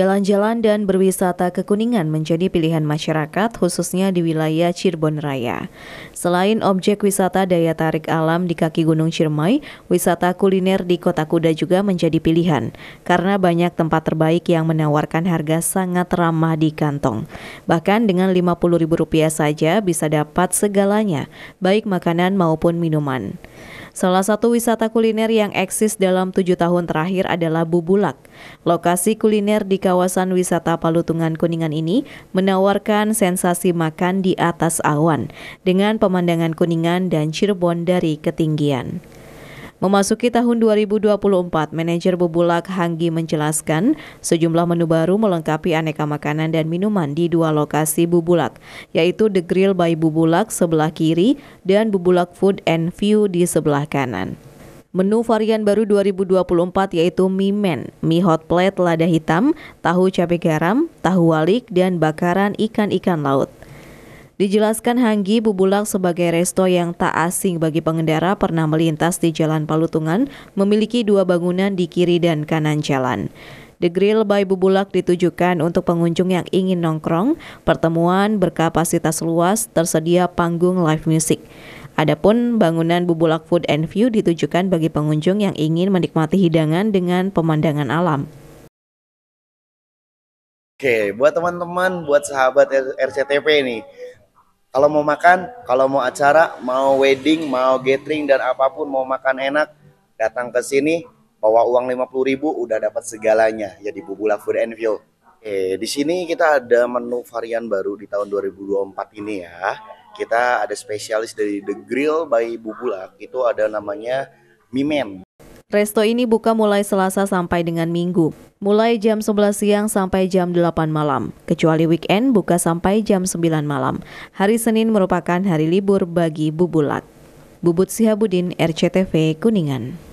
Jalan-jalan dan berwisata ke Kuningan menjadi pilihan masyarakat khususnya di wilayah Cirebon Raya. Selain objek wisata daya tarik alam di kaki Gunung Ciremai, wisata kuliner di Kota Kuda juga menjadi pilihan karena banyak tempat terbaik yang menawarkan harga sangat ramah di kantong. Bahkan dengan Rp50.000 saja bisa dapat segalanya, baik makanan maupun minuman. Salah satu wisata kuliner yang eksis dalam tujuh tahun terakhir adalah Bubulak. Lokasi kuliner di kawasan wisata Palutungan Kuningan ini menawarkan sensasi makan di atas awan dengan pemandangan Kuningan dan Cirebon dari ketinggian. Memasuki tahun 2024, manajer Bubulak Hanggi menjelaskan sejumlah menu baru melengkapi aneka makanan dan minuman di dua lokasi Bubulak, yaitu The Grill by Bubulak sebelah kiri dan Bubulak Food and View di sebelah kanan. Menu varian baru 2024 yaitu mie men, mie hot plate lada hitam, tahu cabai garam, tahu walik, dan bakaran ikan-ikan laut. Dijelaskan Hanggi Bubulak sebagai resto yang tak asing bagi pengendara pernah melintas di Jalan Palutungan, memiliki dua bangunan di kiri dan kanan jalan. The Grill by Bubulak ditujukan untuk pengunjung yang ingin nongkrong, pertemuan berkapasitas luas, tersedia panggung live music. Adapun bangunan Bubulak Food and View ditujukan bagi pengunjung yang ingin menikmati hidangan dengan pemandangan alam. Oke, buat teman-teman, buat sahabat RCTP nih, kalau mau makan, kalau mau acara, mau wedding, mau gathering dan apapun mau makan enak, datang ke sini bawa uang puluh ribu udah dapat segalanya ya di Bubula Food and View. Oke di sini kita ada menu varian baru di tahun 2024 ini ya. Kita ada spesialis dari The Grill by Bubulak, itu ada namanya Mimen. Resto ini buka mulai Selasa sampai dengan Minggu, mulai jam 11 siang sampai jam 8 malam, kecuali weekend buka sampai jam 9 malam. Hari Senin merupakan hari libur bagi Bubulak. Bubut Sihabudin, RCTV, Kuningan.